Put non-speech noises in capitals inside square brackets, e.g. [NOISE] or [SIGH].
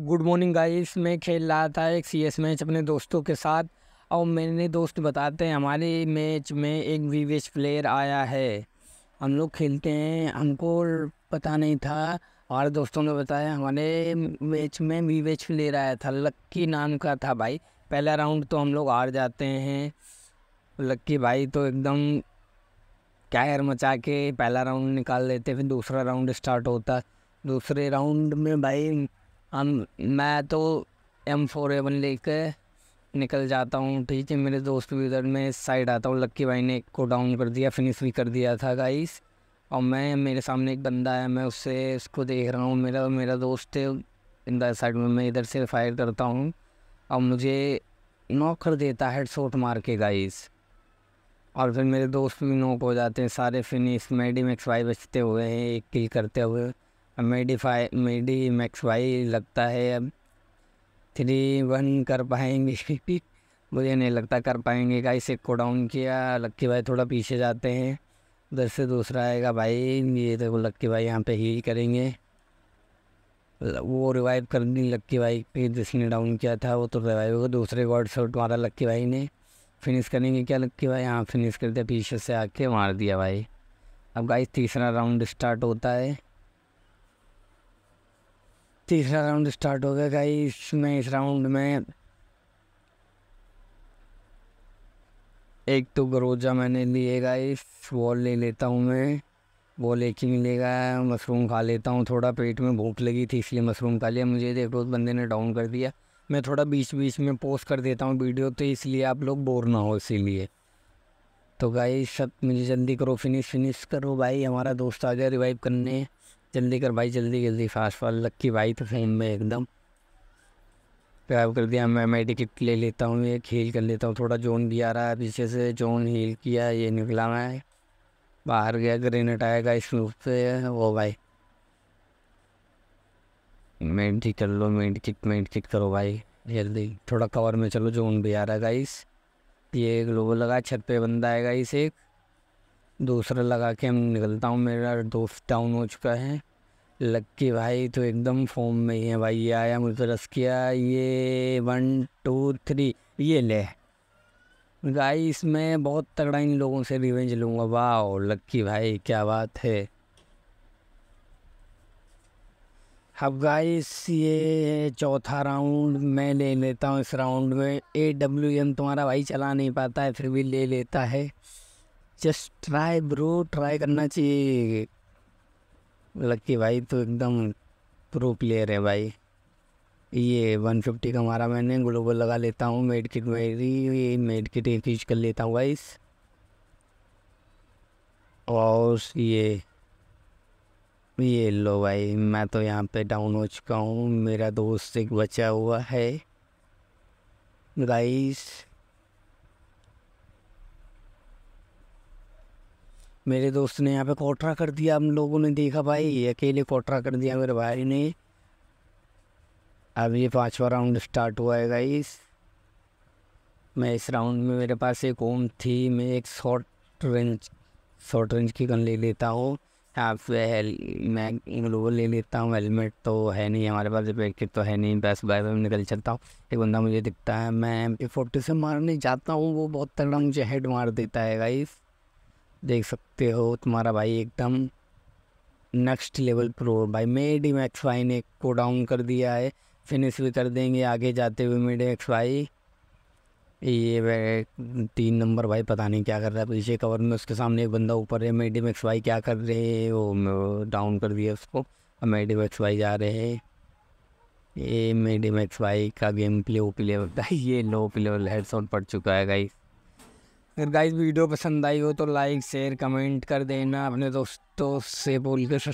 good morning guys मैं खेल रहा था एक सी एस मैच अपने दोस्तों के साथ और मेरे दोस्त बताते हैं हमारे मैच में एक वी प्लेयर आया है हम लोग खेलते हैं हमको पता नहीं था हमारे दोस्तों ने बताया हमारे मैच में वी प्लेयर आया था लक्की नाम का था भाई पहला राउंड तो हम लोग हार जाते हैं लक्की भाई तो एकदम कैर मचा के पहला राउंड निकाल लेते फिर दूसरा राउंड स्टार्ट होता दूसरे राउंड में भाई हम मैं तो एम फोर एवन ले कर निकल जाता हूँ ठीक है मेरे दोस्त भी उधर में साइड आता हूँ लक्की भाई ने को डाउन कर दिया फिनिश भी कर दिया था गाइस और मैं मेरे सामने एक बंदा है मैं उससे उसको देख रहा हूँ मेरा मेरा दोस्त है इंदा साइड में मैं इधर से फायर करता हूँ और मुझे नॉक कर देता है शॉट मार के गाइस और फिर मेरे दोस्त भी नॉक हो जाते हैं सारे फिनिश मेडी मैक्स भाई बचते हुए हैं एक किल करते हुए मेडीफाई मेडी मैक्स वाई लगता है अब थ्री वन कर पाएंगे [LAUGHS] मुझे नहीं लगता कर पाएंगे का इसे को डाउन किया लक्की भाई थोड़ा पीछे जाते हैं उधर से दूसरा आएगा भाई ये देखो लक्की भाई यहाँ पे ही करेंगे वो रिवाइव कर दी लक्की भाई पे जिसने डाउन किया था वो तो रिवाइव होगा दूसरे गॉड शॉट मारा लक्की भाई ने फिनिश करेंगे क्या लक्की भाई यहाँ फिनिश करते पीछे से आके मार दिया भाई अब गाइस तीसरा राउंड स्टार्ट होता है तीसरा राउंड स्टार्ट हो गया गाइस मैं इस राउंड में एक तो गरोजा मैंने लिए गाइस बॉल ले लेता हूँ मैं बॉल एक ही मिलेगा मशरूम खा लेता हूँ थोड़ा पेट में भूख लगी थी इसलिए मशरूम खा लिया मुझे देख रोज बंदे ने डाउन कर दिया मैं थोड़ा बीच बीच में पोस्ट कर देता हूँ वीडियो तो इसलिए आप लोग बोर ना हो इसीलिए तो गाइस सब मुझे जल्दी करो फिनिश फिनिश करो भाई हमारा दोस्त आ गया रिवाइव करने जल्दी कर भाई जल्दी जल्दी फास्ट फास्ट लक्की भाई तो फेम में एकदम ग्रैब कर दिया मैं मेडी किट ले लेता हूँ एक हील कर लेता हूँ थोड़ा जोन भी आ रहा है पीछे से जोन हील किया ये निकला मैं बाहर गया ग्रेनेट आएगा रूप से वो भाई मेड ठीक कर लो मेड किट मेड किट करो भाई जल्दी थोड़ा कवर में चलो जोन भी आ रहा है गाइस ये ग्लोबल लगा छत पे बंदा आएगा इस एक दूसरा लगा के हम निकलता हूँ मेरा दोस्त डाउन हो चुका है लक्की भाई तो एकदम फॉर्म में ही है भाई ये आया मुझे तो रस किया ये वन टू थ्री ये ले गाई इसमें बहुत तगड़ा इन लोगों से रिवेंज लूँगा वाह लक्की भाई क्या बात है अब गाइस ये चौथा राउंड मैं ले लेता हूँ इस राउंड में ए डब्ल्यू एम तुम्हारा भाई चला नहीं पाता है फिर भी ले लेता है जस्ट ट्राई ब्रो ट्राई करना चाहिए लक्की मतलब भाई तो एकदम प्रो प्लेयर है भाई ये 150 का मारा मैंने ग्लोबल लगा लेता हूँ मेड किट मेरी मेड किट एक चीज कर लेता हूँ गाइस और ये ये लो भाई मैं तो यहाँ पे डाउन हो चुका हूँ मेरा दोस्त एक बचा हुआ है गाइस मेरे दोस्त ने यहाँ पे कोटरा कर दिया हम लोगों ने देखा भाई अकेले कोटरा कर दिया मेरे भाई ने अब ये पाँचवा राउंड स्टार्ट हुआ है गाइस मैं इस राउंड में मेरे पास एक ओम थी मैं एक शॉर्ट रेंज शॉर्ट रेंज की गन ले लेता हूँ आप मैं ग्लोबल ले लेता हूँ हेलमेट तो है नहीं हमारे पास पैकेट तो है नहीं बस बाय बाय निकल चलता हूँ एक बंदा मुझे दिखता है मैं एम पी फोर्टी से मारने जाता हूँ वो बहुत तगड़ा मुझे हेड मार देता है गाइस देख सकते हो तुम्हारा भाई एकदम नेक्स्ट लेवल प्रो भाई मेड इम एक्स वाई ने को डाउन कर दिया है फिनिश भी कर देंगे आगे जाते हुए मेड एक्स वाई ये तीन नंबर भाई पता नहीं क्या कर रहा है पीछे कवर में उसके सामने एक बंदा ऊपर है मेडिम एक्स वाई क्या कर रहे हैं वो डाउन कर दिया उसको और मेडिम एक्स वाई जा रहे हैं ये मेडिम एक्स वाई का गेम प्ले ओ पी ये लो पी लेवल पड़ चुका है गाई अगर गाइस वीडियो पसंद आई हो तो लाइक शेयर कमेंट कर देना अपने दोस्तों से बोल कर